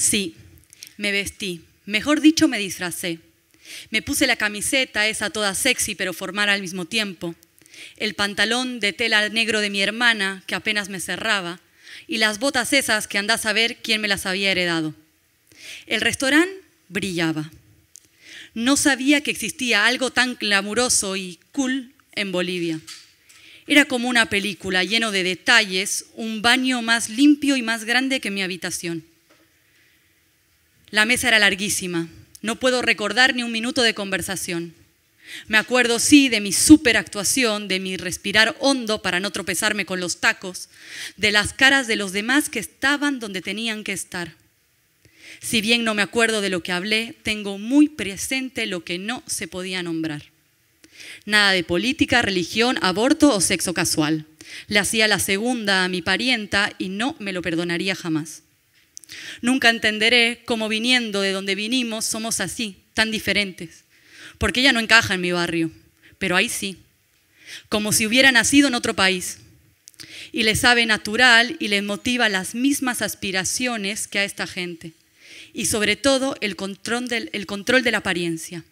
Sí, me vestí, mejor dicho, me disfracé. Me puse la camiseta, esa toda sexy pero formal al mismo tiempo, el pantalón de tela negro de mi hermana, que apenas me cerraba, y las botas esas que andás a ver quién me las había heredado. El restaurante brillaba. No sabía que existía algo tan glamuroso y cool en Bolivia. Era como una película lleno de detalles, un baño más limpio y más grande que mi habitación. La mesa era larguísima. No puedo recordar ni un minuto de conversación. Me acuerdo, sí, de mi superactuación, de mi respirar hondo para no tropezarme con los tacos, de las caras de los demás que estaban donde tenían que estar. Si bien no me acuerdo de lo que hablé, tengo muy presente lo que no se podía nombrar. Nada de política, religión, aborto o sexo casual. Le hacía la segunda a mi parienta y no me lo perdonaría jamás. Nunca entenderé cómo viniendo de donde vinimos somos así, tan diferentes, porque ella no encaja en mi barrio, pero ahí sí, como si hubiera nacido en otro país. Y le sabe natural y le motiva las mismas aspiraciones que a esta gente. Y sobre todo el control, del, control de la apariencia,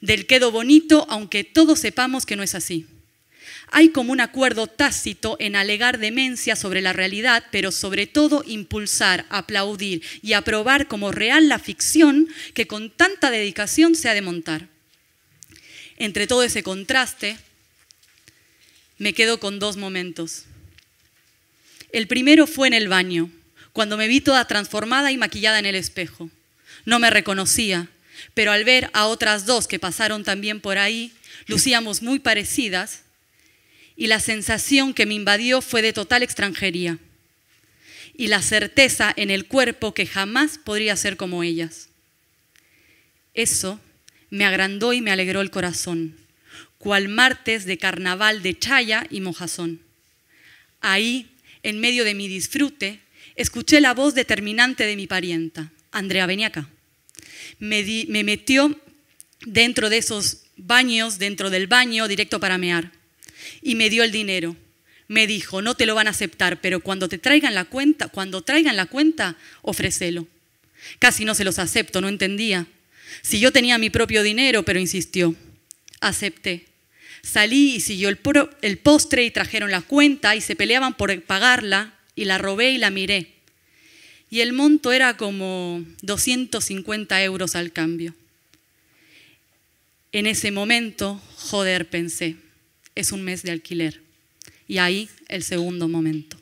del quedo bonito aunque todos sepamos que no es así. Hay como un acuerdo tácito en alegar demencia sobre la realidad, pero sobre todo impulsar, aplaudir y aprobar como real la ficción que con tanta dedicación se ha de montar. Entre todo ese contraste, me quedo con dos momentos. El primero fue en el baño, cuando me vi toda transformada y maquillada en el espejo. No me reconocía, pero al ver a otras dos que pasaron también por ahí, lucíamos muy parecidas, y la sensación que me invadió fue de total extranjería y la certeza en el cuerpo que jamás podría ser como ellas. Eso me agrandó y me alegró el corazón, cual martes de carnaval de Chaya y Mojazón. Ahí, en medio de mi disfrute, escuché la voz determinante de mi parienta, Andrea Beniaca. Me, me metió dentro de esos baños, dentro del baño, directo para mear y me dio el dinero. Me dijo, no te lo van a aceptar, pero cuando te traigan la cuenta, cuando traigan la cuenta, ofrécelo. Casi no se los acepto, no entendía. Si yo tenía mi propio dinero, pero insistió. Acepté. Salí y siguió el, el postre y trajeron la cuenta y se peleaban por pagarla y la robé y la miré. Y el monto era como 250 euros al cambio. En ese momento, joder, pensé, es un mes de alquiler. Y ahí el segundo momento.